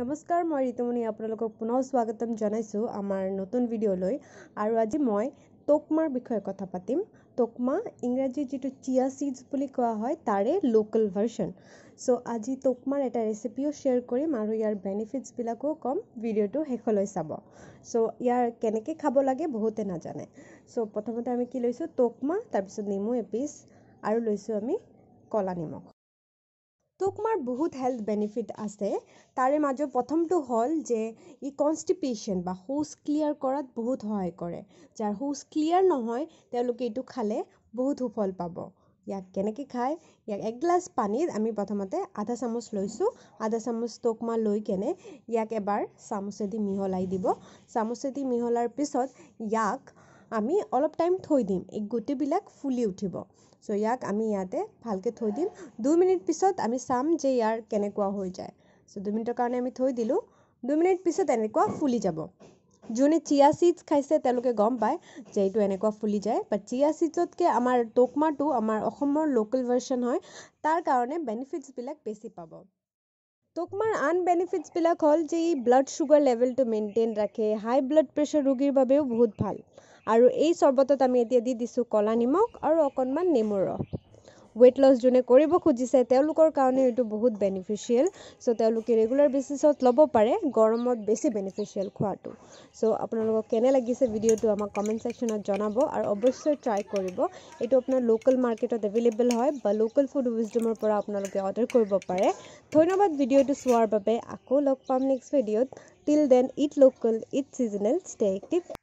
নমস্কাৰ মই ঋতুমণি আপোনালোকক পুনৰ স্বাগতম জনাইছোঁ আমাৰ নতুন ভিডিঅ'লৈ আৰু আজি মই টকমাৰ বিষয়ে কথা পাতিম টকমা ইংৰাজীত যিটো চিয়া চিডছ বুলি কোৱা হয় তাৰে লোকেল ভাৰ্চন চ' আজি টকমাৰ এটা ৰেচিপিও শ্বেয়াৰ কৰিম আৰু ইয়াৰ বেনিফিটছবিলাকো ক'ম ভিডিঅ'টো শেষলৈ চাব চ' ইয়াৰ কেনেকৈ খাব লাগে বহুতে নাজানে চ' প্ৰথমতে আমি কি লৈছোঁ টকমা তাৰপিছত নেমু এপিচ আৰু লৈছোঁ আমি ক'লা নিমখ তোক মোৰ বহুত হেল্থ বেনিফিট আছে তাৰে মাজত প্ৰথমটো হ'ল যে ই কনষ্টিপেশ্যন বা শৌচ ক্লিয়াৰ কৰাত বহুত সহায় কৰে যাৰ শৌচ ক্লিয়াৰ নহয় তেওঁলোকে এইটো খালে বহুত সুফল পাব ইয়াক কেনেকৈ খায় ইয়াক এক গ্লাছ পানীত আমি প্ৰথমতে আধা চামুচ লৈছোঁ আধা চামুচ টোকমা লৈ কেনে ইয়াক এবাৰ চামুচেদি মিহলাই দিব চামুচেদি মিহলাৰ পিছত ইয়াক আমি অলপ টাইম থৈ দিম এই গুটিবিলাক ফুলি উঠিব চ' ইয়াক আমি ইয়াতে ভালকৈ থৈ দিম দুই মিনিট পিছত আমি চাম যে ইয়াৰ কেনেকুৱা হৈ যায় চ' দুই মিনিটৰ কাৰণে আমি থৈ দিলোঁ দুই মিনিট পিছত এনেকুৱা ফুলি যাব যোনে চিয়া চিডছ খাইছে তেওঁলোকে গম পায় যে এইটো এনেকুৱা ফুলি যায় বাট চিয়া চিডছতকৈ আমাৰ টকমাটো আমাৰ অসমৰ লোকেল ভাৰ্চন হয় তাৰ কাৰণে বেনিফিটছবিলাক বেছি পাব টোকমাৰ আন বেনিফিটছবিলাক হ'ল যে ই ব্লাড চুগাৰ লেভেলটো মেইনটেইন ৰাখে হাই ব্লাড প্ৰেছাৰ ৰোগীৰ বাবেও বহুত ভাল আৰু এই চৰ্বতত আমি এতিয়া দি দিছোঁ ক'লা নিমখ আৰু অকণমান নেমু ৰস ৱেইট লছ যোনে কৰিব খুজিছে তেওঁলোকৰ কাৰণে এইটো বহুত বেনিফিচিয়েল চ' তেওঁলোকে ৰেগুলাৰ বেচিছত ল'ব পাৰে গৰমত বেছি বেনিফিচিয়েল খোৱাটো চ' আপোনালোকক কেনে লাগিছে ভিডিঅ'টো আমাক কমেণ্ট ছেকশ্যনত জনাব আৰু অৱশ্যে ট্ৰাই কৰিব এইটো আপোনাৰ লোকেল মাৰ্কেটত এভেইলেবল হয় বা লোকেল ফুড উইজডমৰ পৰা আপোনালোকে অৰ্ডাৰ কৰিব পাৰে ধন্যবাদ ভিডিঅ'টো চোৱাৰ বাবে আকৌ লগ পাম নেক্সট ভিডিঅ'ত till then eat local eat seasonal stay active